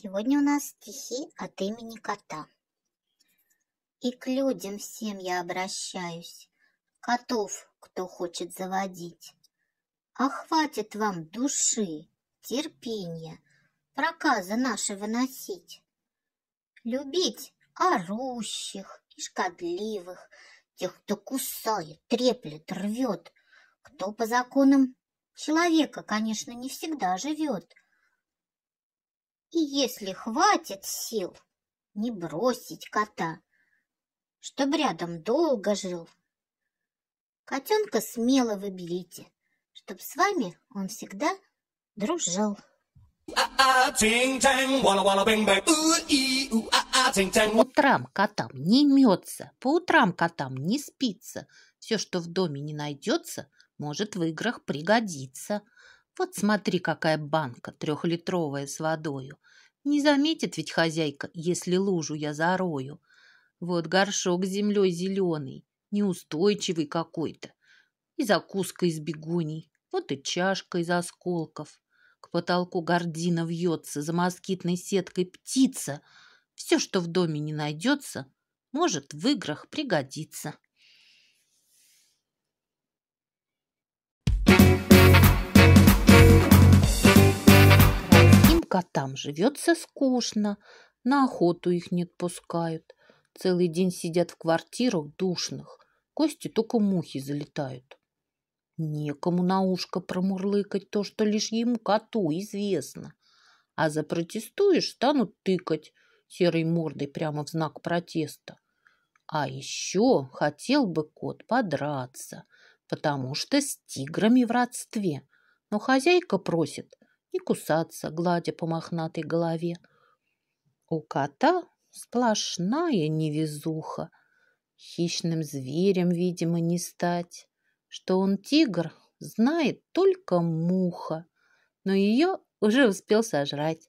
Сегодня у нас стихи от имени кота. И к людям всем я обращаюсь, Котов, кто хочет заводить. А хватит вам души, терпения, Проказа наши выносить. Любить орущих и шкодливых, Тех, кто кусает, треплет, рвет, Кто по законам человека, конечно, не всегда живет, и, если хватит сил, не бросить кота, чтоб рядом долго жил. Котенка смело выберите, чтоб с вами он всегда дружил. По утрам котам не мется, по утрам котам не спится. Все, что в доме не найдется, может в играх пригодиться. Вот смотри, какая банка трехлитровая с водою. Не заметит ведь хозяйка, если лужу я зарою. Вот горшок с землей зеленый, неустойчивый какой-то. И закуска из бегоний, вот и чашка из осколков. К потолку гордина вьется за москитной сеткой птица. Все, что в доме не найдется, может в играх пригодиться. котам живется скучно, на охоту их не отпускают. Целый день сидят в квартирах душных, кости только мухи залетают. Некому на ушко промурлыкать то, что лишь ему коту известно. А запротестуешь, станут тыкать серой мордой прямо в знак протеста. А еще хотел бы кот подраться, потому что с тиграми в родстве. Но хозяйка просит и кусаться, гладя по мохнатой голове. У кота сплошная невезуха. Хищным зверем, видимо, не стать. Что он тигр, знает только муха, но ее уже успел сожрать.